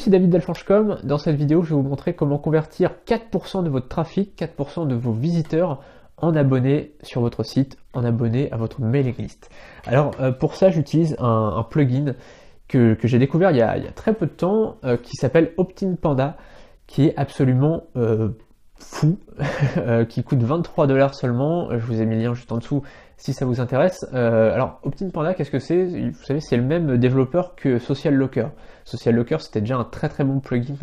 c'est David d'Alchangecom. Dans cette vidéo, je vais vous montrer comment convertir 4% de votre trafic, 4% de vos visiteurs en abonnés sur votre site, en abonnés à votre mailing list. Alors, euh, pour ça, j'utilise un, plugin que, j'ai découvert il y, a, très peu de temps euh, qui s'appelle Optin Panda, qui est absolument euh, fou euh, qui coûte 23 dollars seulement. Euh, je vous ai mis le lien juste en dessous si ça vous intéresse. Euh, alors, Optin Panda, qu'est-ce que c'est Vous savez, c'est le même développeur que Social Locker. Social Locker, c'était déjà un très très bon plugin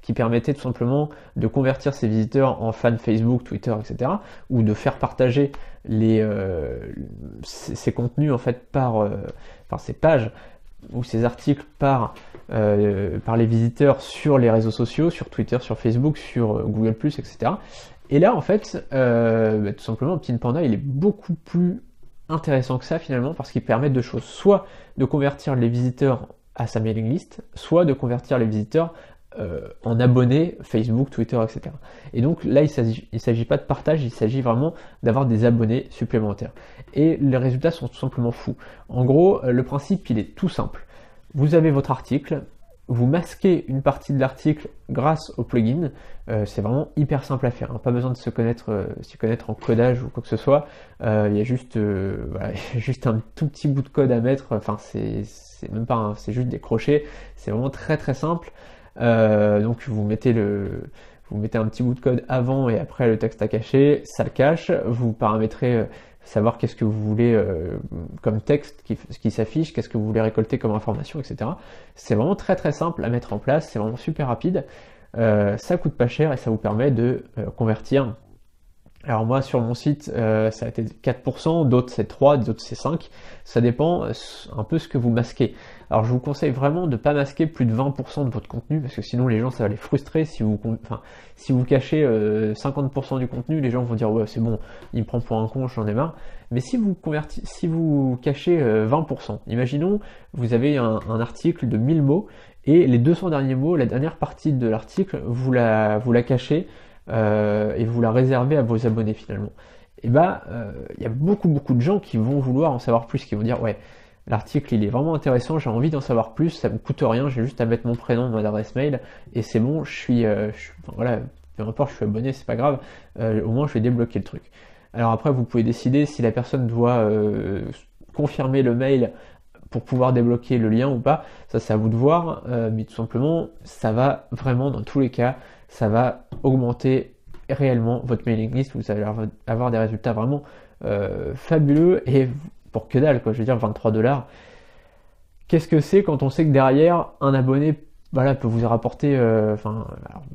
qui permettait tout simplement de convertir ses visiteurs en fans Facebook, Twitter, etc. ou de faire partager les, ses, contenus en fait par, par pages ou ses articles par euh, par les visiteurs sur les réseaux sociaux, sur Twitter, sur Facebook, sur euh, Google, etc. Et là, en fait, euh, bah, tout simplement, Pin Panda, il est beaucoup plus intéressant que ça finalement parce qu'il permet deux choses. Soit de convertir les visiteurs à sa mailing list, soit de convertir les visiteurs en abonnés Facebook, Twitter, etc. Et donc là, il ne s'agit pas de partage, il s'agit vraiment d'avoir des abonnés supplémentaires. Et les résultats sont tout simplement fous. En gros, le principe, il est tout simple. Vous avez votre article, vous masquez une partie de l'article grâce au plugin. Euh, c'est vraiment hyper simple à faire. Hein. Pas besoin de se connaître, euh, connaître en codage ou quoi que ce soit. Euh, il y a juste, juste un tout petit bout de code à mettre. Enfin, c'est, même pas, c'est juste des crochets. C'est vraiment très très simple. donc vous mettez le, vous mettez un petit bout de code avant et après le texte à cacher, ça le cache. Vous paramétrez savoir qu'est-ce que vous voulez euh, comme texte qui, qui s'affiche, qu'est-ce que vous voulez récolter comme information, etc. C'est vraiment très très simple à mettre en place, c'est vraiment super rapide, euh, ça coûte pas cher et ça vous permet de euh, convertir alors moi sur mon site euh, ça a été 4%, d'autres c'est 3, d'autres c'est 5. Ça dépend euh, un peu ce que vous masquez. Alors je vous conseille vraiment de ne pas masquer plus de 20% de votre contenu parce que sinon les gens ça va les frustrer si vous enfin si vous cachez 50% euh, du contenu, les gens vont dire ouais c'est bon, il me prend pour un con, j'en ai marre. Mais si vous si vous cachez 20%, imaginons vous avez un, article de 1000 mots et les 200 derniers mots, la dernière partie de l'article, vous vous la cachez euh, et vous la réservez à vos abonnés finalement, et bah il y a beaucoup beaucoup de gens qui vont vouloir en savoir plus, qui vont dire ouais l'article il est vraiment intéressant, j'ai envie d'en savoir plus, ça me coûte rien, j'ai juste à mettre mon prénom, mon adresse mail, et c'est bon, je suis, euh, voilà, peu importe, je suis abonné, c'est pas grave, euh, au moins je vais débloquer le truc. Alors après, vous pouvez décider si la personne doit confirmer le mail pour pouvoir débloquer le lien ou pas. Ça, c'est à vous de voir. mais tout simplement, ça va vraiment, dans tous les cas, ça va augmenter réellement votre mailing list, vous allez avoir des résultats vraiment euh, fabuleux et pour que dalle, quoi, je veux dire 23 dollars. Qu'est-ce que c'est quand on sait que derrière, un abonné voilà, peut vous rapporter, euh, enfin,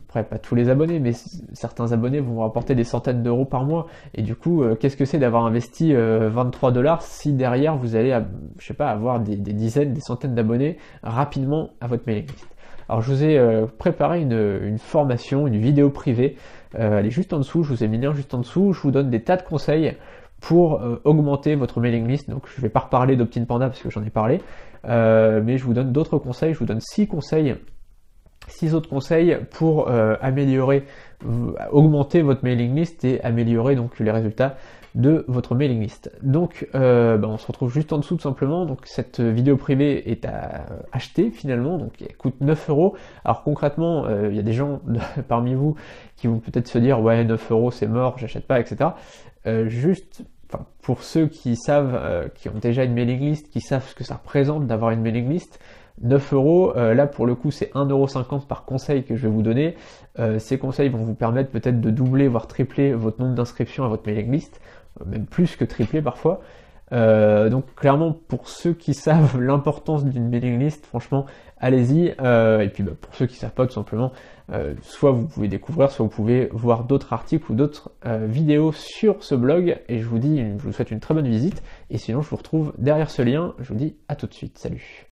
après pas tous les abonnés, mais certains abonnés vont vous rapporter des centaines d'euros par mois. Et du coup, euh, qu'est-ce que c'est d'avoir investi 23 dollars si derrière vous allez, je sais pas, avoir des dizaines, des centaines d'abonnés rapidement à votre mailing list alors je vous ai euh, préparé une, formation, une vidéo privée. Euh, elle est juste en dessous, je vous ai mis le lien juste en dessous. Je vous donne des tas de conseils pour euh, augmenter votre mailing list. Donc je ne vais pas reparler d'Optin Panda parce que j'en ai parlé, mais je vous donne d'autres conseils. Je vous donne six conseils six autres conseils pour euh, améliorer, euh, augmenter votre mailing list et améliorer donc les résultats de votre mailing list. Donc euh, bah, on se retrouve juste en dessous tout simplement. Donc cette vidéo privée est à acheter finalement, donc elle coûte 9 euros. Alors concrètement, il y a des gens parmi vous qui vont peut-être se dire ouais 9 euros c'est mort, j'achète pas, etc. Euh, juste Enfin, pour ceux qui savent, qui ont déjà une mailing list, qui savent ce que ça représente d'avoir une mailing list, 9 euros, euh, là pour le coup c'est 1,50€ par conseil que je vais vous donner. Euh, ces conseils vont vous permettre peut-être de doubler, voire tripler votre nombre d'inscriptions à votre mailing list, euh, même plus que tripler parfois. donc clairement pour ceux qui savent l'importance d'une mailing list, franchement allez-y. et puis bah, pour ceux qui savent pas tout simplement, soit vous pouvez découvrir, soit vous pouvez voir d'autres articles ou d'autres vidéos sur ce blog. Et je vous dis, je vous souhaite une très bonne visite. Et sinon je vous retrouve derrière ce lien. Je vous dis à tout de suite. Salut.